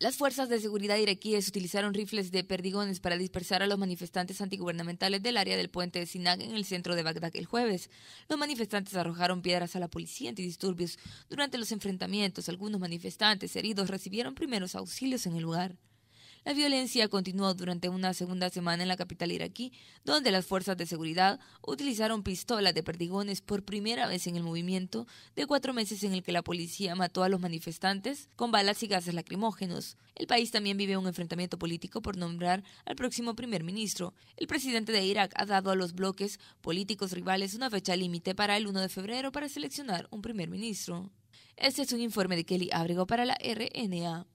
Las fuerzas de seguridad iraquíes utilizaron rifles de perdigones para dispersar a los manifestantes antigubernamentales del área del puente de Sinag en el centro de Bagdad el jueves. Los manifestantes arrojaron piedras a la policía antidisturbios. Durante los enfrentamientos, algunos manifestantes heridos recibieron primeros auxilios en el lugar. La violencia continuó durante una segunda semana en la capital iraquí, donde las fuerzas de seguridad utilizaron pistolas de perdigones por primera vez en el movimiento de cuatro meses en el que la policía mató a los manifestantes con balas y gases lacrimógenos. El país también vive un enfrentamiento político por nombrar al próximo primer ministro. El presidente de Irak ha dado a los bloques políticos rivales una fecha límite para el 1 de febrero para seleccionar un primer ministro. Este es un informe de Kelly Abrego para la RNA.